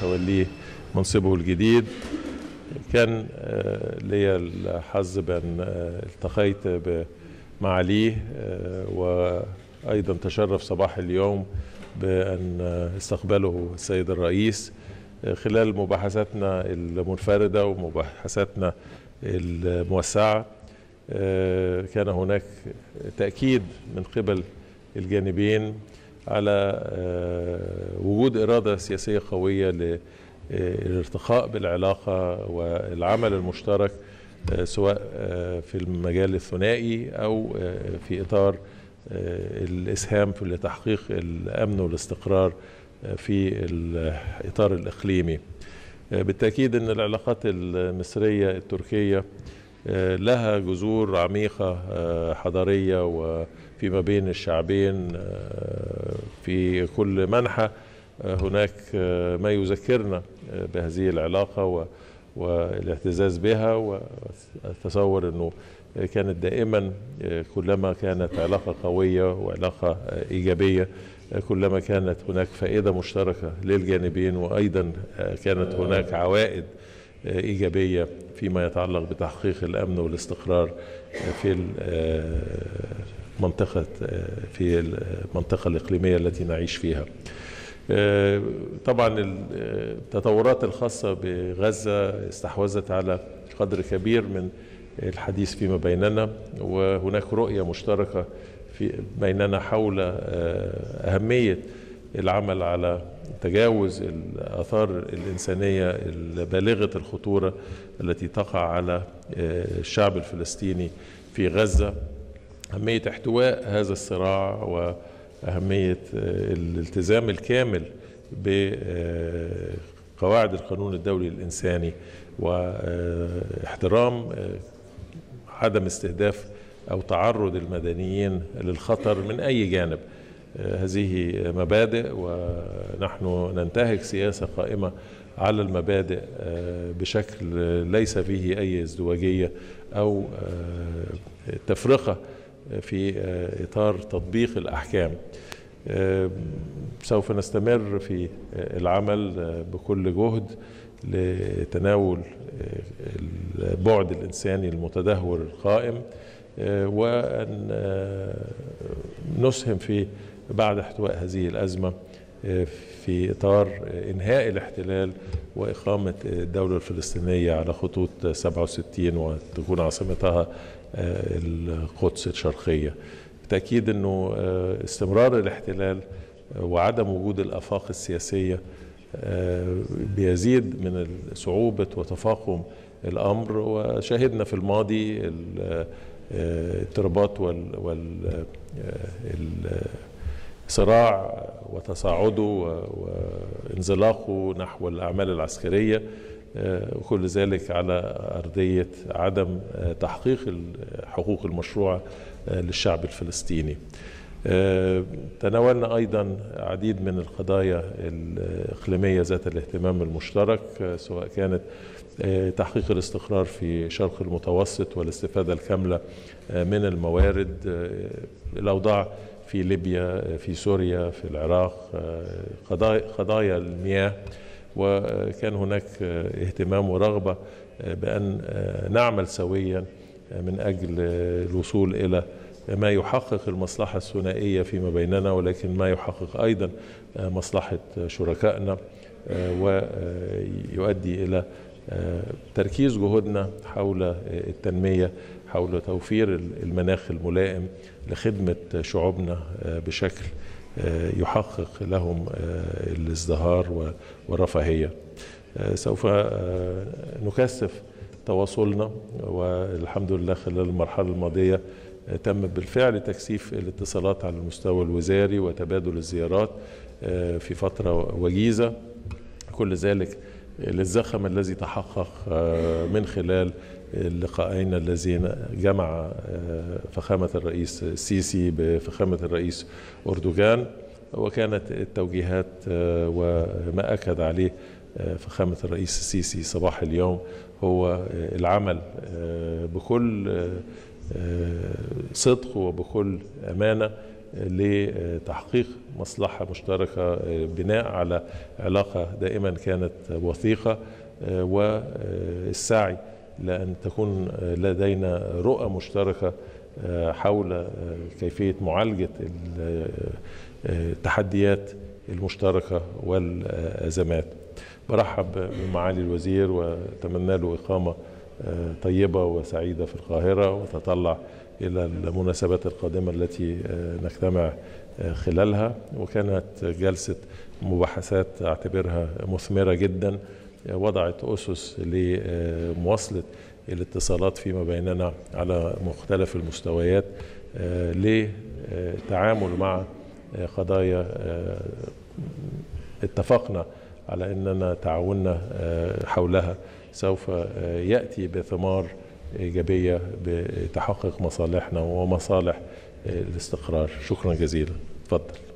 توليه منصبه الجديد كان آه، ليا الحظ بأن آه، التقيت بمعاليه آه، وأيضا تشرف صباح اليوم بأن استقبله السيد الرئيس خلال مباحثاتنا المنفردة ومباحثاتنا الموسعة كان هناك تأكيد من قبل الجانبين على آه، وجود إرادة سياسية قوية آه، للارتقاء بالعلاقة والعمل المشترك آه، سواء في المجال الثنائي أو في إطار الإسهام في لتحقيق الأمن والاستقرار في الإطار الإقليمي بالتأكيد أن العلاقات المصرية التركية لها جذور عميقة حضارية وفيما بين الشعبين في كل منحة آه، هناك آه، ما يذكرنا آه، بهذه العلاقة والاعتزاز بها والتصور أنه كانت دائما كلما كانت علاقة قوية وعلاقة إيجابية كلما كانت هناك فائدة مشتركة للجانبين وأيضا كانت هناك عوائد إيجابية فيما يتعلق بتحقيق الأمن والاستقرار في منطقة آه، في المنطقة آه، الإقليمية التي نعيش فيها آه، طبعا التطورات الخاصة بغزة استحوذت على قدر كبير من الحديث فيما بيننا وهناك رؤية مشتركة في بيننا حول أهمية العمل على تجاوز الآثار الإنسانية البالغة الخطورة التي تقع على الشعب الفلسطيني في غزة أهمية احتواء هذا الصراع وأهمية آه، الالتزام الكامل بقواعد آه، القانون الدولي الإنساني واحترام آه، عدم استهداف أو تعرض المدنيين للخطر من أي جانب هذه مبادئ ونحن ننتهك سياسة قائمة على المبادئ بشكل ليس فيه أي ازدواجية أو تفرقة في آه، إطار تطبيق الأحكام آه، سوف نستمر في آه، العمل بكل جهد لتناول البعد الإنساني المتدهور القائم وأن نسهم في بعد احتواء هذه الأزمة في إطار إنهاء الاحتلال وإقامة الدولة الفلسطينية على خطوط 67 وتكون عاصمتها آه، القدس الشرقية بالتأكيد أنه آه، استمرار الاحتلال وعدم وجود الآفاق السياسية آه، بيزيد من صعوبة وتفاقم الأمر وشاهدنا في الماضي الاضطرابات وال, وال... صراع وتصاعده وانزلاقه نحو الأعمال العسكرية آه، وكل ذلك على أرضية عدم آه، تحقيق الحقوق المشروعة آه، للشعب الفلسطيني تناولنا أيضا عديد من القضايا الإقليمية ذات الاهتمام المشترك سواء كانت تحقيق الاستقرار في شرق المتوسط والاستفادة الكاملة من الموارد الأوضاع في ليبيا في سوريا في العراق آه، قضايا المياه وكان هناك آه، اهتمام ورغبة آه، بأن نعمل سويا من أجل الوصول إلى ما يحقق المصلحة الثنائية فيما بيننا ولكن ما يحقق أيضا مصلحة شركائنا ويؤدي إلى تركيز جهودنا حول آه، التنمية حول توفير المناخ الملائم لخدمة شعوبنا آه، بشكل آه، يحقق لهم الازدهار والرفاهية سوف نكثف تواصلنا والحمد لله خلال المرحلة الماضية تم بالفعل تكثيف الاتصالات على المستوى الوزاري وتبادل الزيارات في فترة وجيزة كل ذلك للزخم الذي تحقق آه، من خلال اللقاءين اللذين جمع آه، فخامة الرئيس السيسي بفخامة الرئيس أردوغان وكانت التوجيهات آه، وما أكد عليه فخامة الرئيس السيسي صباح اليوم هو العمل بكل صدق وبكل أمانة لتحقيق مصلحة مشتركة آه، بناء على علاقة دائما كانت وثيقة آه، والسعي لأن تكون آه، لدينا رؤى مشتركة حول كيفية معالجة التحديات المشتركة والأزمات برحب بمعالي الوزير وأتمنى له إقامة طيبة وسعيدة في القاهرة وتطلع إلى المناسبات القادمة التي آه، نجتمع آه، خلالها وكانت جلسة مباحثات أعتبرها مثمرة جدا وضعت أسس لمواصلة الاتصالات فيما بيننا على مختلف المستويات للتعامل آه، مع قضايا اتفقنا على اننا تعاوننا حولها سوف ياتي بثمار ايجابيه بتحقق مصالحنا ومصالح الاستقرار شكرا جزيلا اتفضل